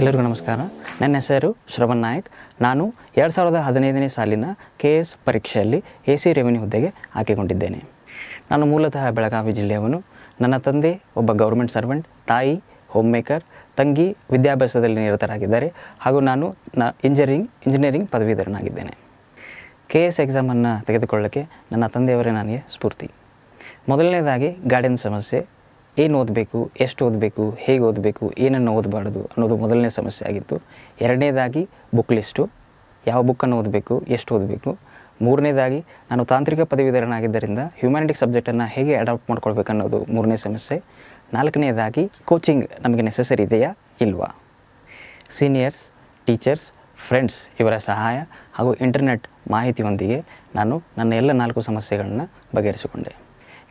ಎಲ್ಲರಿಗೂ ನಮಸ್ಕಾರ ನನ್ನ ಹೆಸರು ಶ್ರವಣ್ ನಾಯಕ್ ನಾನು ಎರಡು ಸಾವಿರದ ಹದಿನೈದನೇ ಸಾಲಿನ ಕೆ ಎಸ್ ಪರೀಕ್ಷೆಯಲ್ಲಿ ಎ ಸಿ ರೆವಿನ್ಯೂ ಹುದ್ದೆಗೆ ಹಾಕಿಕೊಂಡಿದ್ದೇನೆ ನಾನು ಮೂಲತಃ ಬೆಳಗಾವಿ ಜಿಲ್ಲೆಯವನು ನನ್ನ ತಂದೆ ಒಬ್ಬ ಗೌರ್ಮೆಂಟ್ ಸರ್ವೆಂಟ್ ತಾಯಿ ಹೋಮ್ ಮೇಕರ್ ತಂಗಿ ವಿದ್ಯಾಭ್ಯಾಸದಲ್ಲಿ ನಿರತರಾಗಿದ್ದಾರೆ ಹಾಗೂ ನಾನು ನ ಇಂಜಿನಿಯರಿಂಗ್ ಇಂಜಿನಿಯರಿಂಗ್ ಪದವೀಧರನಾಗಿದ್ದೇನೆ ಕೆ ಎಸ್ ಎಕ್ಸಾಮನ್ನು ತೆಗೆದುಕೊಳ್ಳೋಕ್ಕೆ ನನ್ನ ತಂದೆಯವರೇ ನನಗೆ ಸ್ಫೂರ್ತಿ ಮೊದಲನೇದಾಗಿ ಗಾರ್ಡಿಯನ್ ಸಮಸ್ಯೆ ಏನು ಓದಬೇಕು ಎಷ್ಟು ಓದಬೇಕು ಹೇಗೆ ಓದಬೇಕು ಏನನ್ನು ಓದಬಾರ್ದು ಅನ್ನೋದು ಮೊದಲನೇ ಸಮಸ್ಯೆ ಆಗಿತ್ತು ಎರಡನೇದಾಗಿ ಬುಕ್ ಲಿಸ್ಟು ಯಾವ ಬುಕ್ಕನ್ನು ಓದಬೇಕು ಎಷ್ಟು ಓದಬೇಕು ಮೂರನೇದಾಗಿ ನಾನು ತಾಂತ್ರಿಕ ಪದವೀಧರನಾಗಿದ್ದರಿಂದ ಹ್ಯುಮ್ಯಾನಿಟಿ ಸಬ್ಜೆಕ್ಟನ್ನು ಹೇಗೆ ಅಡಾಪ್ಟ್ ಮಾಡ್ಕೊಳ್ಬೇಕು ಅನ್ನೋದು ಮೂರನೇ ಸಮಸ್ಯೆ ನಾಲ್ಕನೇದಾಗಿ ಕೋಚಿಂಗ್ ನಮಗೆ ನೆಸೆಸರಿ ಇದೆಯಾ ಇಲ್ವಾ ಸೀನಿಯರ್ಸ್ ಟೀಚರ್ಸ್ ಫ್ರೆಂಡ್ಸ್ ಇವರ ಸಹಾಯ ಹಾಗೂ ಇಂಟರ್ನೆಟ್ ಮಾಹಿತಿಯೊಂದಿಗೆ ನಾನು ನನ್ನ ಎಲ್ಲ ನಾಲ್ಕು ಸಮಸ್ಯೆಗಳನ್ನು ಬಗೆಹರಿಸಿಕೊಂಡೆ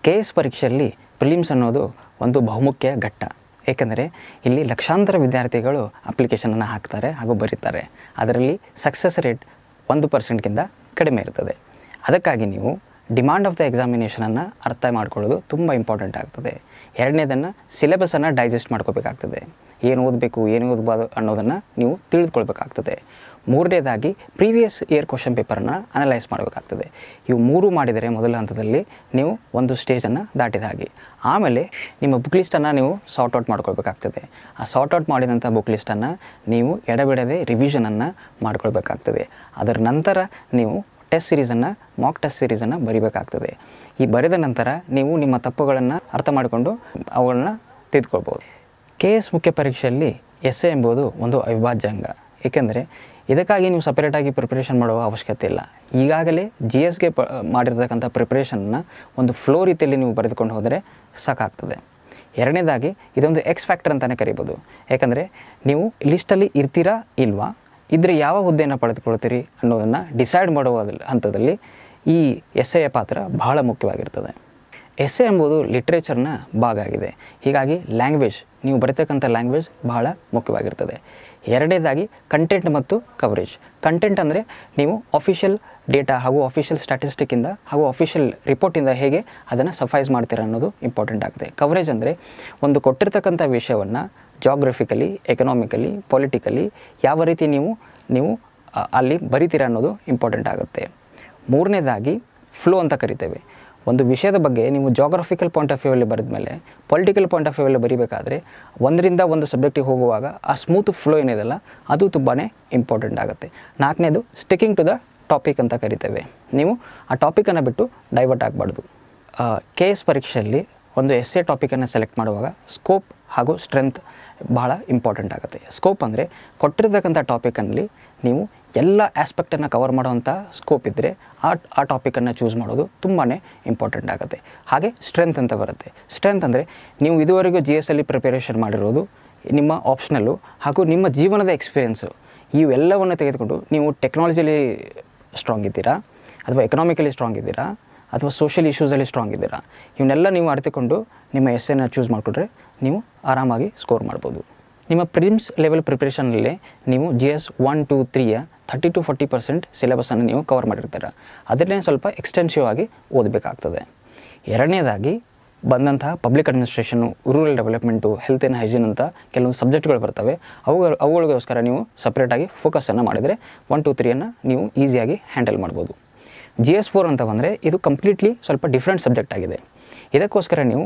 ಕೆ ಎಸ್ ಪರೀಕ್ಷೆಯಲ್ಲಿ ಪ್ರಿಲಿಮ್ಸ್ ಅನ್ನೋದು ಒಂದು ಬಹುಮುಖ್ಯ ಘಟ್ಟ ಏಕೆಂದರೆ ಇಲ್ಲಿ ಲಕ್ಷಾಂತರ ವಿದ್ಯಾರ್ಥಿಗಳು ಅಪ್ಲಿಕೇಶನನ್ನು ಹಾಕ್ತಾರೆ ಹಾಗೂ ಬರೀತಾರೆ ಅದರಲ್ಲಿ ಸಕ್ಸಸ್ ರೇಟ್ ಒಂದು ಪರ್ಸೆಂಟ್ಗಿಂತ ಕಡಿಮೆ ಇರ್ತದೆ ಅದಕ್ಕಾಗಿ ನೀವು ಡಿಮಾಂಡ್ ಆಫ್ ದ ಎಕ್ಸಾಮಿನೇಷನನ್ನು ಅರ್ಥ ಮಾಡ್ಕೊಳ್ಳೋದು ತುಂಬ ಇಂಪಾರ್ಟೆಂಟ್ ಆಗ್ತದೆ ಎರಡನೇದನ್ನು ಸಿಲೆಬಸನ್ನು ಡೈಜೆಸ್ಟ್ ಮಾಡ್ಕೋಬೇಕಾಗ್ತದೆ ಏನು ಓದಬೇಕು ಏನು ಓದಬಾರ್ದು ಅನ್ನೋದನ್ನು ನೀವು ತಿಳಿದುಕೊಳ್ಬೇಕಾಗ್ತದೆ ಮೂರನೇದಾಗಿ ಪ್ರೀವಿಯಸ್ ಇಯರ್ ಕ್ವಶನ್ ಪೇಪರನ್ನು ಅನಲೈಸ್ ಮಾಡಬೇಕಾಗ್ತದೆ ಇವು ಮೂರು ಮಾಡಿದರೆ ಮೊದಲ ಹಂತದಲ್ಲಿ ನೀವು ಒಂದು ಸ್ಟೇಜನ್ನು ದಾಟಿದ ಹಾಗೆ ಆಮೇಲೆ ನಿಮ್ಮ ಬುಕ್ ಲಿಸ್ಟನ್ನು ನೀವು ಸಾರ್ಟ್ ಔಟ್ ಮಾಡ್ಕೊಳ್ಬೇಕಾಗ್ತದೆ ಆ ಸಾರ್ಟ್ ಔಟ್ ಮಾಡಿದಂಥ ಬುಕ್ ಲಿಸ್ಟನ್ನು ನೀವು ಎಡಬಿಡದೆ ರಿವಿಷನನ್ನು ಮಾಡ್ಕೊಳ್ಬೇಕಾಗ್ತದೆ ಅದರ ನಂತರ ನೀವು ಟೆಸ್ಟ್ ಸೀರೀಸನ್ನು ಮಾಕ್ ಟೆಸ್ಟ್ ಸಿರೀಸನ್ನು ಬರಿಬೇಕಾಗ್ತದೆ ಈ ಬರೆದ ನಂತರ ನೀವು ನಿಮ್ಮ ತಪ್ಪುಗಳನ್ನು ಅರ್ಥ ಮಾಡಿಕೊಂಡು ಅವುಗಳನ್ನು ತೆಗೆದುಕೊಳ್ಬೋದು ಕೆ ಎಸ್ ಮುಖ್ಯ ಪರೀಕ್ಷೆಯಲ್ಲಿ ಎಸ್ ಎ ಎಂಬುದು ಒಂದು ಅವಿಭಾಜ್ಯ ಅಂಗ ಏಕೆಂದರೆ ಇದಕ್ಕಾಗಿ ನೀವು ಸಪ್ರೇಟಾಗಿ ಪ್ರಿಪ್ರೇಷನ್ ಮಾಡುವ ಅವಶ್ಯಕತೆ ಇಲ್ಲ ಈಗಾಗಲೇ ಜಿ ಎಸ್ಗೆ ಪ ಮಾಡಿರ್ತಕ್ಕಂಥ ಪ್ರಿಪ್ರೇಷನ್ನ ಒಂದು ಫ್ಲೋ ರೀತಿಯಲ್ಲಿ ನೀವು ಬರೆದುಕೊಂಡು ಹೋದರೆ ಸಾಕಾಗ್ತದೆ ಎರಡನೇದಾಗಿ ಇದೊಂದು ಎಕ್ಸ್ ಫ್ಯಾಕ್ಟರ್ ಅಂತಲೇ ಕರಿಬೋದು ಯಾಕಂದರೆ ನೀವು ಲಿಸ್ಟಲ್ಲಿ ಇರ್ತೀರಾ ಇಲ್ವಾ ಇದ್ರೆ ಯಾವ ಹುದ್ದೆಯನ್ನು ಪಡೆದುಕೊಳ್ತೀರಿ ಅನ್ನೋದನ್ನು ಡಿಸೈಡ್ ಮಾಡುವ ಹಂತದಲ್ಲಿ ಈ ಎಸ್ ಎ ಪಾತ್ರ ಬಹಳ ಮುಖ್ಯವಾಗಿರ್ತದೆ ಎಸ್ ಎ ಎಂಬುದು ಲಿಟ್ರೇಚರ್ನ ಭಾಗ ಆಗಿದೆ ಹೀಗಾಗಿ ಲ್ಯಾಂಗ್ವೇಜ್ ನೀವು ಬರೀತಕ್ಕಂಥ ಲ್ಯಾಂಗ್ವೇಜ್ ಬಹಳ ಮುಖ್ಯವಾಗಿರ್ತದೆ ಎರಡನೇದಾಗಿ ಕಂಟೆಂಟ್ ಮತ್ತು ಕವರೇಜ್ ಕಂಟೆಂಟ್ ಅಂದರೆ ನೀವು ಅಫಿಷಿಯಲ್ ಡೇಟಾ ಹಾಗೂ ಅಫಿಷಿಯಲ್ ಸ್ಟ್ಯಾಟಿಸ್ಟಿಕ್ಕಿಂದ ಹಾಗೂ ಅಫಿಷಿಯಲ್ ರಿಪೋರ್ಟಿಂದ ಹೇಗೆ ಅದನ್ನು ಸಫೈಸ್ ಮಾಡ್ತೀರಾ ಅನ್ನೋದು ಇಂಪಾರ್ಟೆಂಟ್ ಆಗುತ್ತೆ ಕವರೇಜ್ ಅಂದರೆ ಒಂದು ಕೊಟ್ಟಿರ್ತಕ್ಕಂಥ ವಿಷಯವನ್ನು ಜಾಗ್ರಫಿಕಲಿ ಎಕನಾಮಿಕಲಿ ಪೊಲಿಟಿಕಲಿ ಯಾವ ರೀತಿ ನೀವು ನೀವು ಅಲ್ಲಿ ಬರಿತೀರಾ ಅನ್ನೋದು ಇಂಪಾರ್ಟೆಂಟ್ ಆಗುತ್ತೆ ಮೂರನೇದಾಗಿ ಫ್ಲೋ ಅಂತ ಕರಿತೇವೆ ಒಂದು ವಿಷಯದ ಬಗ್ಗೆ ನೀವು ಜಾಗ್ರಫಿಕಲ್ ಪಾಯಿಂಟ್ ಆಫ್ ವ್ಯೂವಲ್ಲಿ ಬರೆದ ಮೇಲೆ ಪೊಲಿಟಿಕಲ್ ಪಾಯಿಂಟ್ ಆಫ್ ವ್ಯೂವಲ್ಲಿ ಬರೀಬೇಕಾದ್ರೆ ಒಂದರಿಂದ ಒಂದು ಸಬ್ಜೆಕ್ಟಿಗೆ ಹೋಗುವಾಗ ಆ ಸ್ಮೂತ್ ಫ್ಲೋ ಏನಿದೆಲ್ಲ ಅದು ತುಂಬಾ ಇಂಪಾರ್ಟೆಂಟ್ ಆಗುತ್ತೆ ನಾಲ್ಕನೇದು ಸ್ಟಿಕ್ಕಿಂಗ್ ಟು ದ ಟಾಪಿಕ್ ಅಂತ ಕರಿತೇವೆ ನೀವು ಆ ಟಾಪಿಕನ್ನು ಬಿಟ್ಟು ಡೈವರ್ಟ್ ಆಗಬಾರ್ದು ಕೆ ಎಸ್ ಪರೀಕ್ಷೆಯಲ್ಲಿ ಒಂದು ಎಸ್ ಎ ಟಾಪಿಕನ್ನು ಸೆಲೆಕ್ಟ್ ಮಾಡುವಾಗ ಸ್ಕೋಪ್ ಹಾಗೂ ಸ್ಟ್ರೆಂತ್ ಬಹಳ ಇಂಪಾರ್ಟೆಂಟ್ ಆಗುತ್ತೆ ಸ್ಕೋಪ್ ಅಂದರೆ ಕೊಟ್ಟಿರ್ತಕ್ಕಂಥ ಟಾಪಿಕಲ್ಲಿ ನೀವು ಎಲ್ಲ ಆಸ್ಪೆಕ್ಟನ್ನು ಕವರ್ ಮಾಡುವಂಥ ಸ್ಕೋಪ್ ಇದ್ದರೆ ಆ ಆ ಟಾಪಿಕನ್ನು ಚೂಸ್ ಮಾಡೋದು ತುಂಬಾ ಇಂಪಾರ್ಟೆಂಟ್ ಆಗುತ್ತೆ ಹಾಗೆ ಸ್ಟ್ರೆಂತ್ ಅಂತ ಬರುತ್ತೆ ಸ್ಟ್ರೆಂತ್ ಅಂದರೆ ನೀವು ಇದುವರೆಗೂ ಜಿ ಎಸ್ ಅಲ್ಲಿ ಪ್ರಿಪರೇಷನ್ ಮಾಡಿರೋದು ನಿಮ್ಮ ಆಪ್ಷನಲ್ಲು ಹಾಗೂ ನಿಮ್ಮ ಜೀವನದ ಎಕ್ಸ್ಪೀರಿಯೆನ್ಸು ಇವೆಲ್ಲವನ್ನು ತೆಗೆದುಕೊಂಡು ನೀವು ಟೆಕ್ನಾಲಜಿಯಲ್ಲಿ ಸ್ಟ್ರಾಂಗ್ ಇದ್ದೀರಾ ಅಥವಾ ಎಕನಾಮಿಕಲಿ ಸ್ಟ್ರಾಂಗ್ ಇದ್ದೀರಾ ಅಥವಾ ಸೋಷಿಯಲ್ ಇಶ್ಯೂಸಲ್ಲಿ ಸ್ಟ್ರಾಂಗ್ ಇದ್ದೀರಾ ಇವನ್ನೆಲ್ಲ ನೀವು ಅರಿತುಕೊಂಡು ನಿಮ್ಮ ಎನ್ನ ಚೂಸ್ ಮಾಡಿಕೊಟ್ರೆ ನೀವು ಆರಾಮಾಗಿ ಸ್ಕೋರ್ ಮಾಡ್ಬೋದು ನಿಮ್ಮ ಪ್ರಿಮ್ಸ್ ಲೆವೆಲ್ ಪ್ರಿಪ್ರೇಷನಲ್ಲೇ ನೀವು ಜಿ ಎಸ್ ಒನ್ ಟು ತ್ರೀಯ ತರ್ಟಿ ಟು ಫಾರ್ಟಿ ಪರ್ಸೆಂಟ್ ಸಿಲೆಬಸನ್ನು ನೀವು ಕವರ್ ಮಾಡಿರ್ತೀರ ಅದನ್ನೇ ಸ್ವಲ್ಪ ಎಕ್ಸ್ಟೆನ್ಸಿವ್ ಆಗಿ ಓದಬೇಕಾಗ್ತದೆ ಎರಡನೇದಾಗಿ ಬಂದಂತಹ public administration rural development health and hygiene ಅಂತ ಕೆಲವೊಂದು ಸಬ್ಜೆಕ್ಟ್ಗಳು ಬರ್ತವೆ ಅವುಗಳು ಅವುಗಳಿಗೋಸ್ಕರ ನೀವು ಸಪ್ರೇಟಾಗಿ ಫೋಕಸನ್ನು ಮಾಡಿದರೆ ಒನ್ ಟು ತ್ರೀಯನ್ನು ನೀವು ಈಸಿಯಾಗಿ ಹ್ಯಾಂಡಲ್ ಮಾಡ್ಬೋದು ಜಿ ಎಸ್ ಫೋರ್ ಅಂತ ಬಂದರೆ ಇದು ಕಂಪ್ಲೀಟ್ಲಿ ಸ್ವಲ್ಪ ಡಿಫ್ರೆಂಟ್ ಸಬ್ಜೆಕ್ಟ್ ಆಗಿದೆ ಇದಕ್ಕೋಸ್ಕರ ನೀವು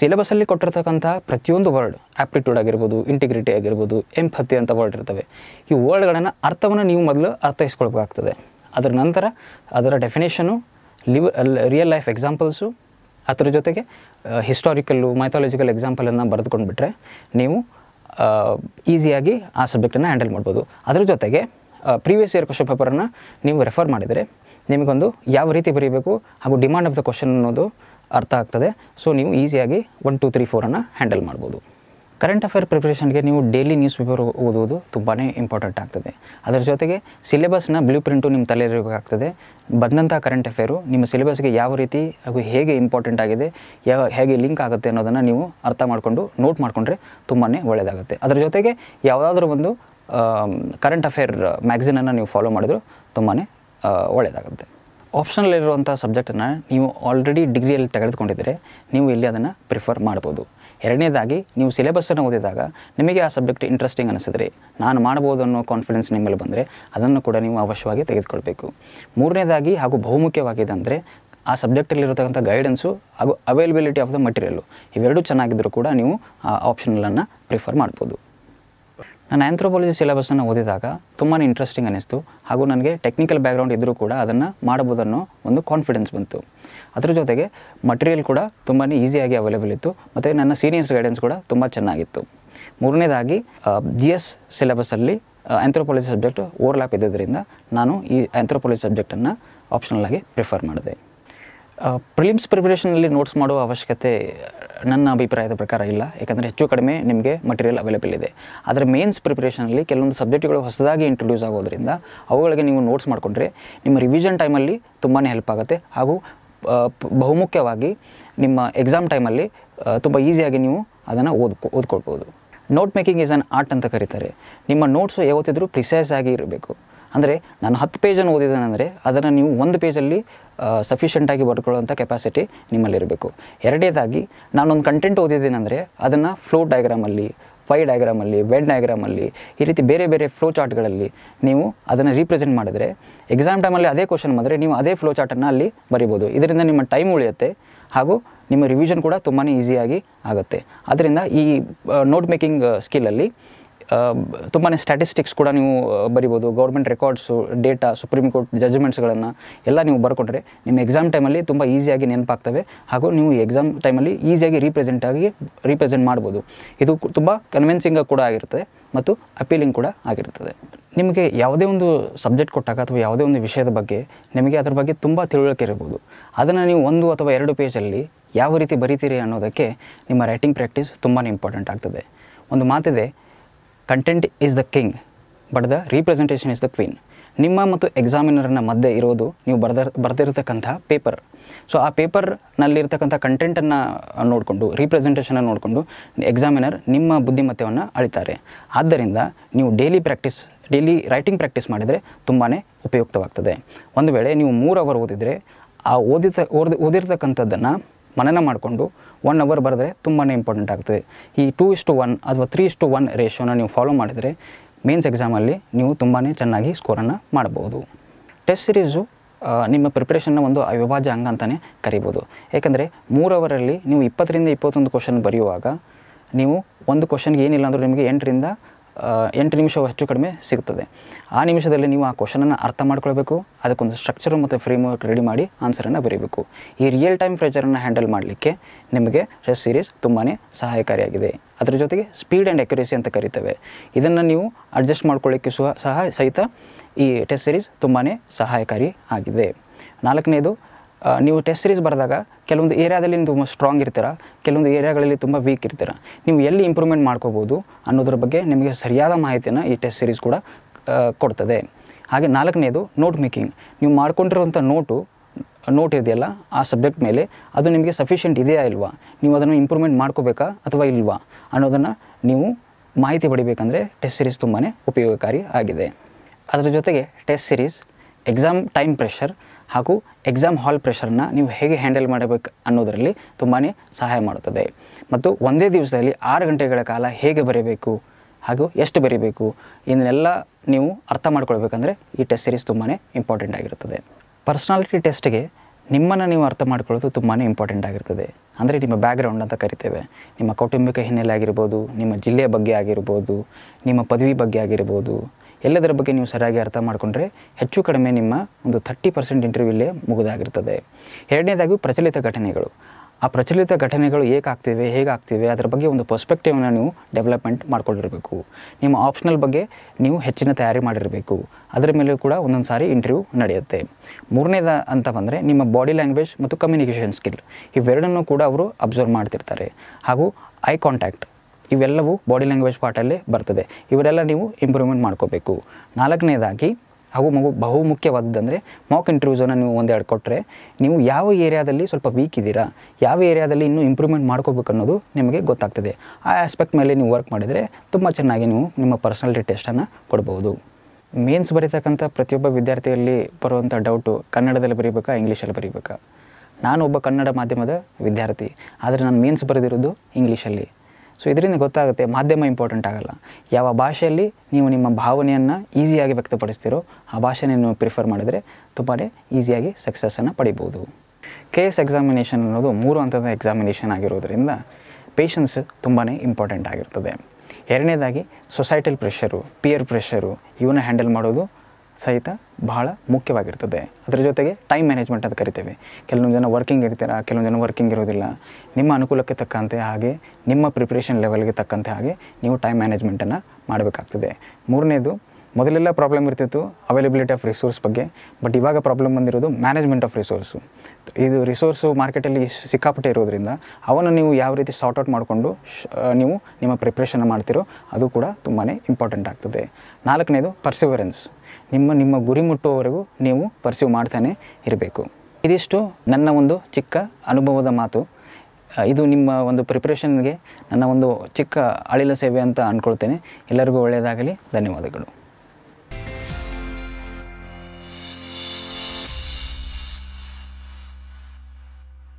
ಸಿಲೆಬಸ್ಸಲ್ಲಿ ಕೊಟ್ಟಿರ್ತಕ್ಕಂಥ ಪ್ರತಿಯೊಂದು ವರ್ಡ್ ಆ್ಯಪ್ಟಿಟ್ಯೂಡ್ ಆಗಿರ್ಬೋದು ಇಂಟಿಗ್ರಿಟಿ ಆಗಿರ್ಬೋದು ಎಂಪತ್ತಿ ಅಂತ ವರ್ಡ್ ಇರ್ತವೆ ಈ ವರ್ಡ್ಗಳನ್ನು ಅರ್ಥವನ್ನು ನೀವು ಮೊದಲು ಅರ್ಥೈಸ್ಕೊಳ್ಬೇಕಾಗ್ತದೆ ಅದರ ನಂತರ ಅದರ definition live real life examples ಅದರ ಜೊತೆಗೆ ಹಿಸ್ಟಾರಿಕಲ್ಲು ಮೈಥಾಲಜಿಕಲ್ ಎಕ್ಸಾಂಪಲನ್ನು ಬರೆದುಕೊಂಡು ಬಿಟ್ಟರೆ ನೀವು ಈಸಿಯಾಗಿ ಆ ಸಬ್ಜೆಕ್ಟನ್ನು ಹ್ಯಾಂಡಲ್ ಮಾಡ್ಬೋದು ಅದರ ಜೊತೆಗೆ ಪ್ರೀವಿಯಸ್ ಇಯರ್ ಕ್ವಶನ್ ಪೇಪರನ್ನು ನೀವು ರೆಫರ್ ಮಾಡಿದರೆ ನಿಮಗೊಂದು ಯಾವ ರೀತಿ ಬರೀಬೇಕು ಹಾಗೂ ಡಿಮ್ಯಾಂಡ್ ಆಫ್ ದ ಕ್ವಶನ್ ಅನ್ನೋದು ಅರ್ಥ ಆಗ್ತದೆ ಸೊ ನೀವು ಈಸಿಯಾಗಿ ಒನ್ ಟು ತ್ರೀ ಫೋರನ್ನು ಹ್ಯಾಂಡಲ್ ಮಾಡ್ಬೋದು ಕರೆಂಟ್ ಅಫೇರ್ ಪ್ರಿಪ್ರೇಷನ್ಗೆ ನೀವು ಡೈಲಿ ನ್ಯೂಸ್ ಪೇಪರ್ ಓದುವುದು ತುಂಬಾ ಇಂಪಾರ್ಟೆಂಟ್ ಆಗ್ತದೆ ಅದರ ಜೊತೆಗೆ ಸಿಲೆಬಸ್ನ ಬ್ಲೂ ಪ್ರಿಂಟು ನಿಮ್ಮ ತಲೆಯಲ್ಲಿರಬೇಕಾಗ್ತದೆ ಬಂದಂಥ ಕರೆಂಟ್ ಅಫೇರು ನಿಮ್ಮ ಸಿಲೆಬಸ್ಗೆ ಯಾವ ರೀತಿ ಹಾಗೂ ಹೇಗೆ ಇಂಪಾರ್ಟೆಂಟ್ ಆಗಿದೆ ಯಾವ ಹೇಗೆ ಲಿಂಕ್ ಆಗುತ್ತೆ ಅನ್ನೋದನ್ನು ನೀವು ಅರ್ಥ ಮಾಡಿಕೊಂಡು ನೋಟ್ ಮಾಡಿಕೊಂಡ್ರೆ ತುಂಬಾ ಒಳ್ಳೆಯದಾಗುತ್ತೆ ಅದರ ಜೊತೆಗೆ ಯಾವುದಾದ್ರೂ ಒಂದು ಕರೆಂಟ್ ಅಫೇರ್ ಮ್ಯಾಗ್ಝಿನನ್ನು ನೀವು ಫಾಲೋ ಮಾಡಿದ್ರು ತುಂಬಾ ಒಳ್ಳೆಯದಾಗುತ್ತೆ ಆಪ್ಷನಲ್ ಇರುವಂಥ ಸಬ್ಜೆಕ್ಟನ್ನು ನೀವು ಆಲ್ರೆಡಿ ಡಿಗ್ರಿಯಲ್ಲಿ ತೆಗೆದುಕೊಂಡಿದ್ದರೆ ನೀವು ಇಲ್ಲಿ ಅದನ್ನು ಪ್ರಿಫರ್ ಮಾಡ್ಬೋದು ಎರಡನೇದಾಗಿ ನೀವು ಸಿಲೆಬಸ್ಸನ್ನು ಓದಿದಾಗ ನಿಮಗೆ ಆ ಸಬ್ಜೆಕ್ಟ್ ಇಂಟ್ರೆಸ್ಟಿಂಗ್ ಅನಿಸಿದ್ರೆ ನಾನು ಮಾಡ್ಬೋದು ಅನ್ನೋ ಕಾನ್ಫಿಡೆನ್ಸ್ ನಿಮ್ಮಲ್ಲಿ ಬಂದರೆ ಅದನ್ನು ಕೂಡ ನೀವು ಅವಶ್ಯವಾಗಿ ತೆಗೆದುಕೊಳ್ಬೇಕು ಮೂರನೇದಾಗಿ ಹಾಗೂ ಬಹುಮುಖ್ಯವಾಗಿದ್ದಂದರೆ ಆ ಸಬ್ಜೆಕ್ಟಲ್ಲಿರತಕ್ಕಂಥ ಗೈಡೆನ್ಸು ಹಾಗೂ ಅವೈಲಬಿಲಿಟಿ ಆಫ್ ದ ಮಟೀರಿಯಲ್ಲು ಇವೆರಡೂ ಚೆನ್ನಾಗಿದ್ದರೂ ಕೂಡ ನೀವು ಆ ಆಪ್ಷನಲ್ಲನ್ನು ಪ್ರಿಫರ್ ಮಾಡ್ಬೋದು ನಾನು ಆ್ಯಂಥ್ರೋಪಾಲಜಿ ಸಿಲೆಬಸನ್ನು ಓದಿದಾಗ ತುಂಬಾ ಇಂಟ್ರೆಸ್ಟಿಂಗ್ ಅನ್ನಿಸ್ತು ಹಾಗೂ ನನಗೆ ಟೆಕ್ನಿಕಲ್ ಬ್ಯಾಕ್ಗ್ರೌಂಡ್ ಇದ್ದರೂ ಕೂಡ ಅದನ್ನು ಮಾಡ್ಬೋದನ್ನೋ ಒಂದು ಕಾನ್ಫಿಡೆನ್ಸ್ ಬಂತು ಅದರ ಜೊತೆಗೆ ಮಟೀರಿಯಲ್ ಕೂಡ ತುಂಬಾ ಈಸಿಯಾಗಿ ಅವೈಲೇಬಲ್ ಇತ್ತು ಮತ್ತು ನನ್ನ ಸೀನಿಯರ್ಸ್ ಗೈಡೆನ್ಸ್ ಕೂಡ ತುಂಬ ಚೆನ್ನಾಗಿತ್ತು ಮೂರನೇದಾಗಿ ಜಿ ಎಸ್ ಸಿಲೆಬಸ್ಸಲ್ಲಿ ಆ್ಯಂಥ್ರೋಪಾಲಜಿ ಸಬ್ಜೆಕ್ಟ್ ಓವರ್ಲ್ಯಾಪ್ ಇದ್ದಿದ್ದರಿಂದ ನಾನು ಈ ಆ್ಯಂಥ್ರೋಪಾಲಜಿ ಸಬ್ಜೆಕ್ಟನ್ನು ಆಪ್ಷನಲ್ ಆಗಿ ಪ್ರಿಫರ್ ಮಾಡಿದೆ ಪ್ರಿಲಿಮ್ಸ್ ಪ್ರಿಪ್ರೇಷನಲ್ಲಿ ನೋಟ್ಸ್ ಮಾಡುವ ಅವಶ್ಯಕತೆ ನನ್ನ ಅಭಿಪ್ರಾಯದ ಪ್ರಕಾರ ಇಲ್ಲ ಯಾಕಂದರೆ ಹೆಚ್ಚು ಕಡಿಮೆ ನಿಮಗೆ ಮಟೀರಿಯಲ್ ಅವೈಲೇಬಲ್ ಇದೆ ಆದರೆ ಮೇನ್ಸ್ ಪ್ರಿಪ್ರೇಷನಲ್ಲಿ ಕೆಲವೊಂದು ಸಬ್ಜೆಕ್ಟ್ಗಳು ಹೊಸದಾಗಿ ಇಂಟ್ರೊಡ್ಯೂಸ್ ಆಗೋದ್ರಿಂದ ಅವುಗಳಿಗೆ ನೀವು ನೋಟ್ಸ್ ಮಾಡಿಕೊಂಡ್ರೆ ನಿಮ್ಮ ರಿವಿಷನ್ ಟೈಮಲ್ಲಿ ತುಂಬಾ ಹೆಲ್ಪ್ ಆಗುತ್ತೆ ಹಾಗೂ ಬಹುಮುಖ್ಯವಾಗಿ ನಿಮ್ಮ ಎಕ್ಸಾಮ್ ಟೈಮಲ್ಲಿ ತುಂಬ ಈಸಿಯಾಗಿ ನೀವು ಅದನ್ನು ಓದ್ಕೊ ಓದ್ಕೊಳ್ಬೋದು note making is an art ಅಂತ ಕರೀತಾರೆ ನಿಮ್ಮ ನೋಟ್ಸು ಯಾವತ್ತಿದ್ರೂ ಪ್ರಿಸೈಸ್ ಆಗಿ ಇರಬೇಕು ಅಂದರೆ ನಾನು ಹತ್ತು ಪೇಜನ್ನು ಓದಿದ್ದೇನೆಂದರೆ ಅದನ್ನು ನೀವು ಒಂದು ಪೇಜಲ್ಲಿ ಸಫಿಷಿಯೆಂಟಾಗಿ ಬರ್ಕೊಳ್ಳುವಂಥ ಕೆಪಾಸಿಟಿ ನಿಮ್ಮಲ್ಲಿರಬೇಕು ಎರಡೇದಾಗಿ ನಾನೊಂದು ಕಂಟೆಂಟ್ ಓದಿದ್ದೇನೆಂದರೆ ಅದನ್ನು ಫ್ಲೋ ಡಯಾಗ್ರಾಮಲ್ಲಿ ಫೈ ಡಯಾಗ್ರಾಮಲ್ಲಿ ವೆಡ್ ಡಯಾಗ್ರಾಮಲ್ಲಿ ಈ ರೀತಿ ಬೇರೆ ಬೇರೆ ಫ್ಲೋ ಚಾರ್ಟ್ಗಳಲ್ಲಿ ನೀವು ಅದನ್ನು ರೀಪ್ರೆಸೆಂಟ್ ಮಾಡಿದರೆ ಎಕ್ಸಾಮ್ ಟೈಮಲ್ಲಿ ಅದೇ ಕ್ವಶನ್ ಬಂದರೆ ನೀವು ಅದೇ ಫ್ಲೋ ಚಾರ್ಟನ್ನು ಅಲ್ಲಿ ಬರಿಬೋದು ಇದರಿಂದ ನಿಮ್ಮ ಟೈಮ್ ಉಳಿಯುತ್ತೆ ಹಾಗೂ ನಿಮ್ಮ ರಿವಿಷನ್ ಕೂಡ ತುಂಬಾ ಈಸಿಯಾಗಿ ಆಗುತ್ತೆ ಅದರಿಂದ ಈ ನೋಟ್ ಮೇಕಿಂಗ್ ಸ್ಕಿಲಲ್ಲಿ ತುಂಬಾ ಸ್ಟ್ಯಾಟಿಸ್ಟಿಕ್ಸ್ ಕೂಡ ನೀವು ಬರಿಬೋದು government records data supreme court ಜಜ್ಮೆಂಟ್ಸ್ಗಳನ್ನು ಎಲ್ಲ ನೀವು ಬರ್ಕೊಂಡ್ರೆ ನಿಮ್ಮ ಎಕ್ಸಾಮ್ ಟೈಮಲ್ಲಿ ತುಂಬ ಈಸಿಯಾಗಿ ನೆನಪಾಗ್ತವೆ ಹಾಗೂ ನೀವು ಎಕ್ಸಾಮ್ ಟೈಮಲ್ಲಿ ಈಸಿಯಾಗಿ ರೀಪ್ರೆಸೆಂಟ್ ಆಗಿ ರೀಪ್ರೆಸೆಂಟ್ ಮಾಡ್ಬೋದು ಇದು ತುಂಬ ಕನ್ವಿನ್ಸಿಂಗ್ ಕೂಡ ಆಗಿರ್ತದೆ ಮತ್ತು ಅಪೀಲಿಂಗ್ ಕೂಡ ಆಗಿರ್ತದೆ ನಿಮಗೆ ಯಾವುದೇ ಒಂದು ಸಬ್ಜೆಕ್ಟ್ ಕೊಟ್ಟಾಗ ಅಥವಾ ಯಾವುದೇ ಒಂದು ವಿಷಯದ ಬಗ್ಗೆ ನಿಮಗೆ ಅದರ ಬಗ್ಗೆ ತುಂಬ ತಿಳುವಳಿಕೆ ಇರ್ಬೋದು ಅದನ್ನು ನೀವು ಒಂದು ಅಥವಾ ಎರಡು ಪೇಜಲ್ಲಿ ಯಾವ ರೀತಿ ಬರೀತೀರಿ ಅನ್ನೋದಕ್ಕೆ ನಿಮ್ಮ ರೈಟಿಂಗ್ ಪ್ರಾಕ್ಟೀಸ್ ತುಂಬಾ ಇಂಪಾರ್ಟೆಂಟ್ ಆಗ್ತದೆ ಒಂದು ಮಾತಿದೆ content is the king but the representation is the queen ನಿಮ್ಮ ಮತ್ತು ಎಕ್ಸಾಮಿನರ್ನ ಮಧ್ಯೆ ಇರೋದು ನೀವು ಬರೆದ ಬರೆದಿರ್ತಕ್ಕಂಥ ಪೇಪರ್ ಸೊ ಆ ಪೇಪರ್ನಲ್ಲಿರ್ತಕ್ಕಂಥ ಕಂಟೆಂಟನ್ನು ನೋಡಿಕೊಂಡು ರೀಪ್ರೆಸೆಂಟೇಷನನ್ನು ನೋಡಿಕೊಂಡು ಎಕ್ಸಾಮಿನರ್ ನಿಮ್ಮ ಬುದ್ಧಿಮತ್ತೆಯನ್ನು ಅಳಿತಾರೆ ಆದ್ದರಿಂದ ನೀವು daily practice daily writing practice ಮಾಡಿದರೆ ತುಂಬಾ ಉಪಯುಕ್ತವಾಗ್ತದೆ ಒಂದು ವೇಳೆ ನೀವು ಮೂರು ಅವರ್ ಓದಿದರೆ ಆ ಓದಿತ ಓದಿ ಓದಿರ್ತಕ್ಕಂಥದ್ದನ್ನು ಮನನ ಮಾಡಿಕೊಂಡು ಒನ್ ಅವರ್ ಬರೆದ್ರೆ ತುಂಬಾ ಇಂಪಾರ್ಟೆಂಟ್ ಆಗ್ತದೆ ಈ ಟೂ ಇಸ್ ಟು ಒನ್ ಅಥವಾ ತ್ರೀ ಇಸ್ ಟು ಒನ್ ರೇಷಿಯೋನ ನೀವು ಫಾಲೋ ಮಾಡಿದರೆ ಮೇನ್ಸ್ ಎಕ್ಸಾಮಲ್ಲಿ ನೀವು ತುಂಬಾ ಚೆನ್ನಾಗಿ ಸ್ಕೋರನ್ನು ಮಾಡಬಹುದು ಟೆಸ್ಟ್ ಸಿರೀಸು ನಿಮ್ಮ ಪ್ರಿಪ್ರೇಷನ್ನ ಒಂದು ಅವಿಭಾಜ್ಯ ಅಂಗ ಅಂತಲೇ ಕರಿಬೋದು ಯಾಕಂದರೆ ಮೂರು ಅವರಲ್ಲಿ ನೀವು ಇಪ್ಪತ್ತರಿಂದ ಇಪ್ಪತ್ತೊಂದು ಕ್ವಶನ್ ಬರೆಯುವಾಗ ನೀವು ಒಂದು ಕ್ವಶನ್ಗೆ ಏನಿಲ್ಲ ಅಂದರೂ ನಿಮಗೆ ಎಂಟರಿಂದ ಎಂಟು ನಿಮಿಷವು ಹೆಚ್ಚು ಕಡಿಮೆ ಸಿಗ್ತದೆ ಆ ನಿಮಿಷದಲ್ಲಿ ನೀವು ಆ ಕ್ವಶನನ್ನು ಅರ್ಥ ಮಾಡ್ಕೊಳ್ಬೇಕು ಅದಕ್ಕೊಂದು ಸ್ಟ್ರಕ್ಚರ್ ಮತ್ತು ಫ್ರೇಮ್ ವರ್ಕ್ ರೆಡಿ ಮಾಡಿ ಆನ್ಸರನ್ನು ಬರೀಬೇಕು ಈ ರಿಯಲ್ ಟೈಮ್ ಪ್ರೆಷರನ್ನು ಹ್ಯಾಂಡಲ್ ಮಾಡಲಿಕ್ಕೆ ನಿಮಗೆ ಟೆಸ್ಟ್ ಸೀರೀಸ್ ತುಂಬಾ ಸಹಾಯಕಾರಿಯಾಗಿದೆ ಅದರ ಜೊತೆಗೆ ಸ್ಪೀಡ್ ಆ್ಯಂಡ್ ಅಕ್ಯುರೇಸಿ ಅಂತ ಕರಿತೇವೆ ಇದನ್ನು ನೀವು ಅಡ್ಜಸ್ಟ್ ಮಾಡ್ಕೊಳ್ಳಿಕ್ಕೆ ಸಹ ಸಹ ಸಹಿತ ಈ ಟೆಸ್ಟ್ ಸೀರೀಸ್ ತುಂಬಾ ಸಹಾಯಕಾರಿ ಆಗಿದೆ ನಾಲ್ಕನೇದು ನೀವು ಟೆಸ್ಟ್ ಸೀರೀಸ್ ಬರೆದಾಗ ಕೆಲವೊಂದು ಏರಿಯಾದಲ್ಲಿ ನೀವು ತುಂಬ ಸ್ಟ್ರಾಂಗ್ ಇರ್ತೀರ ಕೆಲವೊಂದು ಏರಿಯಾಗಳಲ್ಲಿ ತುಂಬ ವೀಕ್ ಇರ್ತೀರ ನೀವು ಎಲ್ಲಿ ಇಂಪ್ರೂವ್ಮೆಂಟ್ ಮಾಡ್ಕೋಬೋದು ಅನ್ನೋದ್ರ ಬಗ್ಗೆ ನಿಮಗೆ ಸರಿಯಾದ ಮಾಹಿತಿಯನ್ನು ಈ ಟೆಸ್ಟ್ ಸೀರೀಸ್ ಕೂಡ ಕೊಡ್ತದೆ ಹಾಗೆ ನಾಲ್ಕನೇದು ನೋಟ್ ಮೇಕಿಂಗ್ ನೀವು ಮಾಡ್ಕೊಂಡಿರುವಂಥ ನೋಟು ನೋಟ್ ಇದೆಯಲ್ಲ ಆ ಸಬ್ಜೆಕ್ಟ್ ಮೇಲೆ ಅದು ನಿಮಗೆ ಸಫಿಷಿಯೆಂಟ್ ಇದೆಯಾ ಇಲ್ವಾ ನೀವು ಅದನ್ನು ಇಂಪ್ರೂವ್ಮೆಂಟ್ ಮಾಡ್ಕೋಬೇಕಾ ಅಥವಾ ಇಲ್ವಾ ಅನ್ನೋದನ್ನು ನೀವು ಮಾಹಿತಿ ಪಡಿಬೇಕಂದ್ರೆ ಟೆಸ್ಟ್ ಸಿರೀಸ್ ತುಂಬಾ ಉಪಯೋಗಕಾರಿ ಆಗಿದೆ ಅದರ ಜೊತೆಗೆ test series exam time pressure ಹಾಗೂ ಎಕ್ಸಾಮ್ ಹಾಲ್ ಪ್ರೆಷರ್ನ ನೀವು ಹೇಗೆ ಹ್ಯಾಂಡಲ್ ಮಾಡಬೇಕು ಅನ್ನೋದರಲ್ಲಿ ತುಂಬಾ ಸಹಾಯ ಮಾಡುತ್ತದೆ ಮತ್ತು ಒಂದೇ ದಿವಸದಲ್ಲಿ ಆರು ಗಂಟೆಗಳ ಕಾಲ ಹೇಗೆ ಬರೀಬೇಕು ಹಾಗೂ ಎಷ್ಟು ಬರೀಬೇಕು ಇದನ್ನೆಲ್ಲ ನೀವು ಅರ್ಥ ಮಾಡ್ಕೊಳ್ಬೇಕಂದ್ರೆ ಈ ಟೆಸ್ಟ್ ಸೀರೀಸ್ ತುಂಬಾ ಇಂಪಾರ್ಟೆಂಟ್ ಆಗಿರುತ್ತದೆ ಪರ್ಸ್ನಾಲಿಟಿ ಟೆಸ್ಟ್ಗೆ ನಿಮ್ಮನ್ನು ನೀವು ಅರ್ಥ ಮಾಡ್ಕೊಳ್ಳೋದು ತುಂಬಾ ಇಂಪಾರ್ಟೆಂಟ್ ಆಗಿರ್ತದೆ ಅಂದರೆ ನಿಮ್ಮ ಬ್ಯಾಕ್ಗ್ರೌಂಡ್ ಅಂತ ಕರಿತೇವೆ ನಿಮ್ಮ ಕೌಟುಂಬಿಕ ಹಿನ್ನೆಲೆ ಆಗಿರ್ಬೋದು ನಿಮ್ಮ ಜಿಲ್ಲೆಯ ಬಗ್ಗೆ ಆಗಿರ್ಬೋದು ನಿಮ್ಮ ಪದವಿ ಬಗ್ಗೆ ಆಗಿರ್ಬೋದು ಎಲ್ಲದರ ಬಗ್ಗೆ ನೀವು ಸರಿಯಾಗಿ ಅರ್ಥ ಮಾಡಿಕೊಂಡ್ರೆ ಹೆಚ್ಚು ಕಡಿಮೆ ನಿಮ್ಮ ಒಂದು ಥರ್ಟಿ ಪರ್ಸೆಂಟ್ ಇಲ್ಲೇ ಮುಗಿದಾಗಿರ್ತದೆ ಎರಡನೇದಾಗಿ ಪ್ರಚಲಿತ ಘಟನೆಗಳು ಆ ಪ್ರಚಲಿತ ಘಟನೆಗಳು ಹೇಗೆ ಆಗ್ತಿವೆ ಅದರ ಬಗ್ಗೆ ಒಂದು ಪರ್ಸ್ಪೆಕ್ಟಿವ್ನ ನೀವು ಡೆವಲಪ್ಮೆಂಟ್ ಮಾಡ್ಕೊಂಡಿರಬೇಕು ನಿಮ್ಮ ಆಪ್ಷನಲ್ ಬಗ್ಗೆ ನೀವು ಹೆಚ್ಚಿನ ತಯಾರಿ ಮಾಡಿರಬೇಕು ಅದರ ಮೇಲೂ ಕೂಡ ಒಂದೊಂದು ಸಾರಿ ಇಂಟರ್ವ್ಯೂ ನಡೆಯುತ್ತೆ ಮೂರನೇದ ಅಂತ ಬಂದರೆ ನಿಮ್ಮ ಬಾಡಿ ಲ್ಯಾಂಗ್ವೇಜ್ ಮತ್ತು ಕಮ್ಯುನಿಕೇಷನ್ ಸ್ಕಿಲ್ ಇವೆರಡನ್ನೂ ಕೂಡ ಅವರು ಅಬ್ಸರ್ವ್ ಮಾಡ್ತಿರ್ತಾರೆ ಹಾಗೂ ಐ ಕಾಂಟ್ಯಾಕ್ಟ್ ಇವೆಲ್ಲವೂ ಬಾಡಿ ಲ್ಯಾಂಗ್ವೇಜ್ ಪಾರ್ಟಲ್ಲಿ ಬರ್ತದೆ ಇವರೆಲ್ಲ ನೀವು ಇಂಪ್ರೂವ್ಮೆಂಟ್ ಮಾಡ್ಕೋಬೇಕು ನಾಲ್ಕನೇದಾಗಿ ಹಾಗೂ ಮಗು ಬಹುಮುಖ್ಯವಾದದ್ದಂದರೆ ಮಾಕ್ ಇಂಟರ್ವ್ಯೂಸನ್ನು ನೀವು ಒಂದೆರಡು ಕೊಟ್ಟರೆ ನೀವು ಯಾವ ಏರಿಯಾದಲ್ಲಿ ಸ್ವಲ್ಪ ವೀಕ್ ಇದ್ದೀರಾ ಯಾವ ಏರಿಯಾದಲ್ಲಿ ಇನ್ನೂ ಇಂಪ್ರೂವ್ಮೆಂಟ್ ಮಾಡ್ಕೋಬೇಕು ಅನ್ನೋದು ನಿಮಗೆ ಗೊತ್ತಾಗ್ತದೆ ಆ ಆಸ್ಪೆಕ್ಟ್ ಮೇಲೆ ನೀವು ವರ್ಕ್ ಮಾಡಿದರೆ ತುಂಬ ಚೆನ್ನಾಗಿ ನೀವು ನಿಮ್ಮ ಪರ್ಸನಾಲಿಟಿ ಟೆಸ್ಟನ್ನು ಕೊಡ್ಬೋದು ಮೇನ್ಸ್ ಬರೀತಕ್ಕಂಥ ಪ್ರತಿಯೊಬ್ಬ ವಿದ್ಯಾರ್ಥಿಯಲ್ಲಿ ಬರುವಂಥ ಡೌಟು ಕನ್ನಡದಲ್ಲಿ ಬರೀಬೇಕಾ ಇಂಗ್ಲೀಷಲ್ಲಿ ಬರೀಬೇಕಾ ಒಬ್ಬ ಕನ್ನಡ ಮಾಧ್ಯಮದ ವಿದ್ಯಾರ್ಥಿ ಆದರೆ ನಾನು ಮೇನ್ಸ್ ಬರೆದಿರೋದು ಇಂಗ್ಲೀಷಲ್ಲಿ ಸೊ ಇದರಿಂದ ಗೊತ್ತಾಗುತ್ತೆ ಮಾಧ್ಯಮ ಇಂಪಾರ್ಟೆಂಟ್ ಆಗಲ್ಲ ಯಾವ ಭಾಷೆಯಲ್ಲಿ ನೀವು ನಿಮ್ಮ ಭಾವನೆಯನ್ನು ಈಸಿಯಾಗಿ ವ್ಯಕ್ತಪಡಿಸ್ತೀರೋ ಆ ಭಾಷೆನೇ ನೀವು ಪ್ರಿಫರ್ ಮಾಡಿದರೆ ತುಂಬಾ ಈಸಿಯಾಗಿ ಸಕ್ಸಸ್ಸನ್ನು ಪಡಿಬೋದು ಕೆ ಎಸ್ ಎಕ್ಸಾಮಿನೇಷನ್ ಅನ್ನೋದು ಮೂರು ಹಂತದ ಎಕ್ಸಾಮಿನೇಷನ್ ಆಗಿರೋದರಿಂದ ಪೇಷನ್ಸ್ ತುಂಬಾ ಇಂಪಾರ್ಟೆಂಟ್ ಆಗಿರ್ತದೆ ಎರಡನೇದಾಗಿ ಸೊಸೈಟಲ್ ಪ್ರೆಷರು ಪಿಯರ್ ಪ್ರೆಷರು ಇವನ್ನ ಹ್ಯಾಂಡಲ್ ಮಾಡೋದು ಸಹಿತ ಬಹಳ ಮುಖ್ಯವಾಗಿರ್ತದೆ ಅದರ ಜೊತೆಗೆ ಟೈಮ್ ಮ್ಯಾನೇಜ್ಮೆಂಟ್ ಅಂತ ಕರಿತೇವೆ ಕೆಲವೊಂದು ಜನ ವರ್ಕಿಂಗ್ ಇರ್ತೀರಾ ಕೆಲವೊಂದು ಜನ ವರ್ಕಿಂಗ್ ಇರೋದಿಲ್ಲ ನಿಮ್ಮ ಅನುಕೂಲಕ್ಕೆ ತಕ್ಕಂತೆ ಹಾಗೆ ನಿಮ್ಮ ಪ್ರಿಪ್ರೇಷನ್ ಲೆವೆಲ್ಗೆ ತಕ್ಕಂತೆ ಹಾಗೆ ನೀವು ಟೈಮ್ ಮ್ಯಾನೇಜ್ಮೆಂಟನ್ನು ಮಾಡಬೇಕಾಗ್ತದೆ ಮೂರನೇದು ಮೊದಲೆಲ್ಲ ಪ್ರಾಬ್ಲಮ್ ಇರ್ತಿತ್ತು ಅವೈಲಬಿಲಿಟಿ ಆಫ್ ರಿಸೋರ್ಸ್ ಬಗ್ಗೆ ಬಟ್ ಇವಾಗ ಪ್ರಾಬ್ಲಮ್ ಬಂದಿರೋದು ಮ್ಯಾನೇಜ್ಮೆಂಟ್ ಆಫ್ ರಿಸೋರ್ಸು ಇದು ರಿಸೋರ್ಸು ಮಾರ್ಕೆಟಲ್ಲಿ ಸಿಕ್ಕಾಪಟ್ಟೆ ಇರೋದ್ರಿಂದ ಅವನ್ನು ನೀವು ಯಾವ ರೀತಿ ಸಾರ್ಟ್ಔಟ್ ಔಟ್ ಮಾಡಿಕೊಂಡು ನೀವು ನಿಮ್ಮ ಪ್ರಿಪ್ರೇಷನ್ ಮಾಡ್ತಿರೋ ಅದು ಕೂಡ ತುಂಬಾ ಇಂಪಾರ್ಟೆಂಟ್ ಆಗ್ತದೆ ನಾಲ್ಕನೇದು ಪರ್ಸಿವರೆನ್ಸ್ ನಿಮ್ಮ ನಿಮ್ಮ ಗುರಿ ಮುಟ್ಟುವವರೆಗೂ ನೀವು ಪರ್ಸ್ಯೂ ಮಾಡ್ತಾನೆ ಇರಬೇಕು ಇದಿಷ್ಟು ನನ್ನ ಒಂದು ಚಿಕ್ಕ ಅನುಭವದ ಮಾತು ಇದು ನಿಮ್ಮ ಒಂದು ಪ್ರಿಪ್ರೇಷನ್ಗೆ ನನ್ನ ಒಂದು ಚಿಕ್ಕ ಅಳಿಲ ಸೇವೆ ಅಂತ ಅಂದ್ಕೊಳ್ತೇನೆ ಎಲ್ಲರಿಗೂ ಒಳ್ಳೆಯದಾಗಲಿ ಧನ್ಯವಾದಗಳು